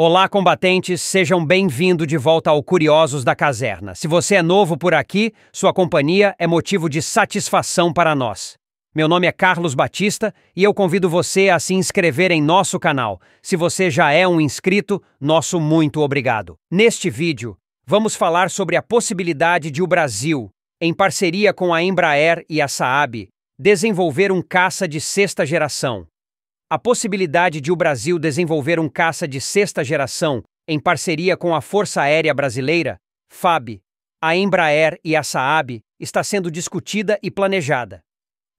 Olá, combatentes, sejam bem-vindos de volta ao Curiosos da Caserna. Se você é novo por aqui, sua companhia é motivo de satisfação para nós. Meu nome é Carlos Batista e eu convido você a se inscrever em nosso canal. Se você já é um inscrito, nosso muito obrigado. Neste vídeo, vamos falar sobre a possibilidade de o Brasil, em parceria com a Embraer e a Saab, desenvolver um caça de sexta geração, a possibilidade de o Brasil desenvolver um caça de sexta geração em parceria com a Força Aérea Brasileira, FAB, a Embraer e a Saab, está sendo discutida e planejada.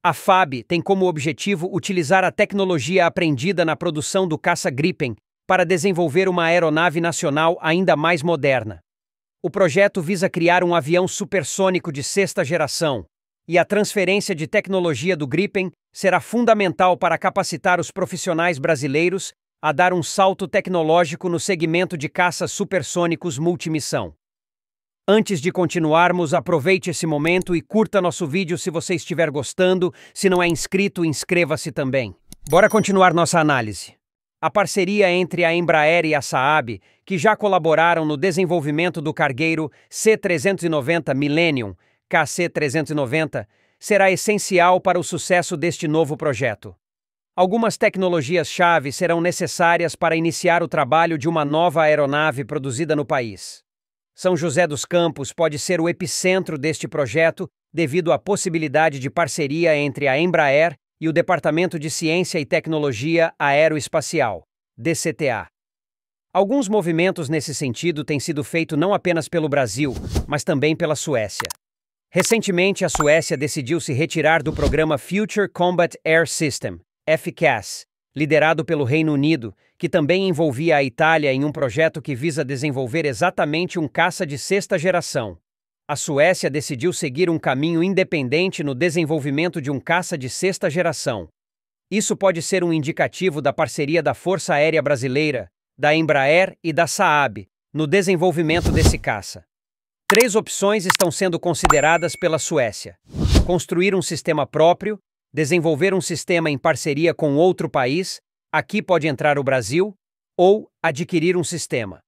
A FAB tem como objetivo utilizar a tecnologia aprendida na produção do caça Gripen para desenvolver uma aeronave nacional ainda mais moderna. O projeto visa criar um avião supersônico de sexta geração, e a transferência de tecnologia do Gripen será fundamental para capacitar os profissionais brasileiros a dar um salto tecnológico no segmento de caças supersônicos multimissão. Antes de continuarmos, aproveite esse momento e curta nosso vídeo se você estiver gostando. Se não é inscrito, inscreva-se também. Bora continuar nossa análise. A parceria entre a Embraer e a Saab, que já colaboraram no desenvolvimento do cargueiro C390 Millennium, KC390 será essencial para o sucesso deste novo projeto. Algumas tecnologias-chave serão necessárias para iniciar o trabalho de uma nova aeronave produzida no país. São José dos Campos pode ser o epicentro deste projeto devido à possibilidade de parceria entre a Embraer e o Departamento de Ciência e Tecnologia Aeroespacial, DCTA. Alguns movimentos nesse sentido têm sido feitos não apenas pelo Brasil, mas também pela Suécia. Recentemente, a Suécia decidiu se retirar do programa Future Combat Air System, FCAS, liderado pelo Reino Unido, que também envolvia a Itália em um projeto que visa desenvolver exatamente um caça de sexta geração. A Suécia decidiu seguir um caminho independente no desenvolvimento de um caça de sexta geração. Isso pode ser um indicativo da parceria da Força Aérea Brasileira, da Embraer e da Saab no desenvolvimento desse caça. Três opções estão sendo consideradas pela Suécia: construir um sistema próprio, desenvolver um sistema em parceria com outro país, aqui pode entrar o Brasil, ou adquirir um sistema.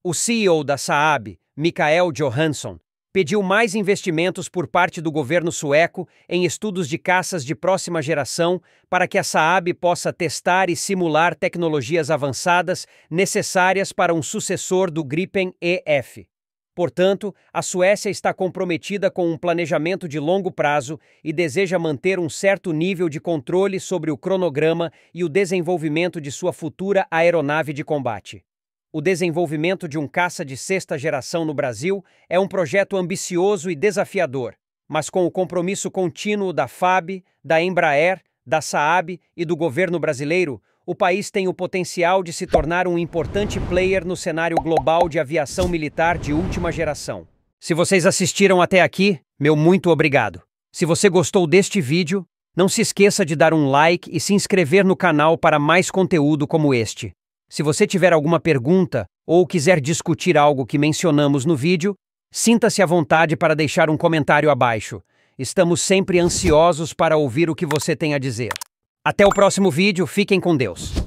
O CEO da Saab, Mikael Johansson, pediu mais investimentos por parte do governo sueco em estudos de caças de próxima geração para que a Saab possa testar e simular tecnologias avançadas necessárias para um sucessor do Gripen EF. Portanto, a Suécia está comprometida com um planejamento de longo prazo e deseja manter um certo nível de controle sobre o cronograma e o desenvolvimento de sua futura aeronave de combate. O desenvolvimento de um caça de sexta geração no Brasil é um projeto ambicioso e desafiador, mas com o compromisso contínuo da FAB, da Embraer, da Saab e do governo brasileiro, o país tem o potencial de se tornar um importante player no cenário global de aviação militar de última geração. Se vocês assistiram até aqui, meu muito obrigado. Se você gostou deste vídeo, não se esqueça de dar um like e se inscrever no canal para mais conteúdo como este. Se você tiver alguma pergunta ou quiser discutir algo que mencionamos no vídeo, sinta-se à vontade para deixar um comentário abaixo. Estamos sempre ansiosos para ouvir o que você tem a dizer. Até o próximo vídeo, fiquem com Deus.